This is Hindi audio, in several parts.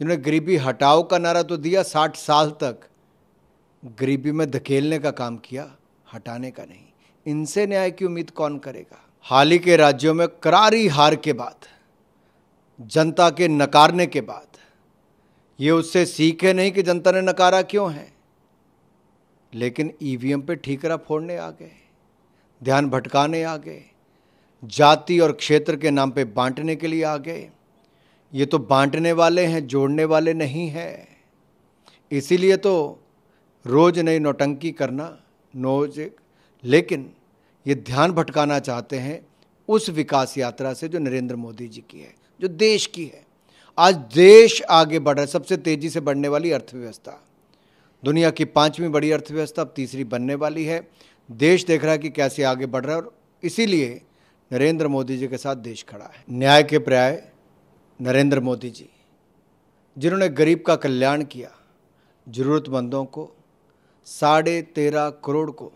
जिन्होंने गरीबी हटाओ का नारा तो दिया साठ साल तक गरीबी में धकेलने का काम किया हटाने का नहीं इनसे न्याय की उम्मीद कौन करेगा हाल ही के राज्यों में करारी हार के बाद जनता के नकारने के बाद ये उससे सीखे नहीं कि जनता ने नकारा क्यों है लेकिन ईवीएम पे ठीकरा फोड़ने आ गए ध्यान भटकाने आ गए जाति और क्षेत्र के नाम पे बांटने के लिए आ गए ये तो बांटने वाले हैं जोड़ने वाले नहीं हैं इसीलिए तो रोज़ नई नौटंकी करना नोज लेकिन ये ध्यान भटकाना चाहते हैं उस विकास यात्रा से जो नरेंद्र मोदी जी की है जो देश की है आज देश आगे बढ़ रहा है सबसे तेज़ी से बढ़ने वाली अर्थव्यवस्था दुनिया की पांचवी बड़ी अर्थव्यवस्था अब तीसरी बनने वाली है देश देख रहा है कि कैसे आगे बढ़ रहा है और इसीलिए नरेंद्र मोदी जी के साथ देश खड़ा है न्याय के पर्याय नरेंद्र मोदी जी जिन्होंने गरीब का कल्याण किया ज़रूरतमंदों को साढ़े तेरह करोड़ को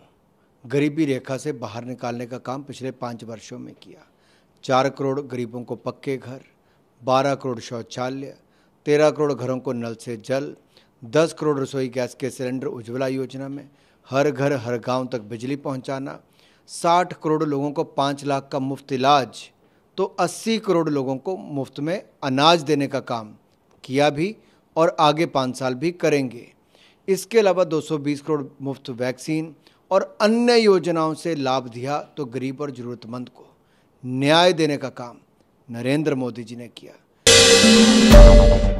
गरीबी रेखा से बाहर निकालने का काम पिछले पाँच वर्षों में किया चार करोड़ गरीबों को पक्के घर बारह करोड़ शौचालय तेरह करोड़ घरों को नल से जल दस करोड़ रसोई गैस के सिलेंडर उज्ज्वला योजना में हर घर हर गांव तक बिजली पहुंचाना साठ करोड़ लोगों को पाँच लाख का मुफ्त इलाज तो 80 करोड़ लोगों को मुफ्त में अनाज देने का काम किया भी और आगे पाँच साल भी करेंगे इसके अलावा 220 करोड़ मुफ्त वैक्सीन और अन्य योजनाओं से लाभ दिया तो गरीब और ज़रूरतमंद को न्याय देने का काम नरेंद्र मोदी जी ने किया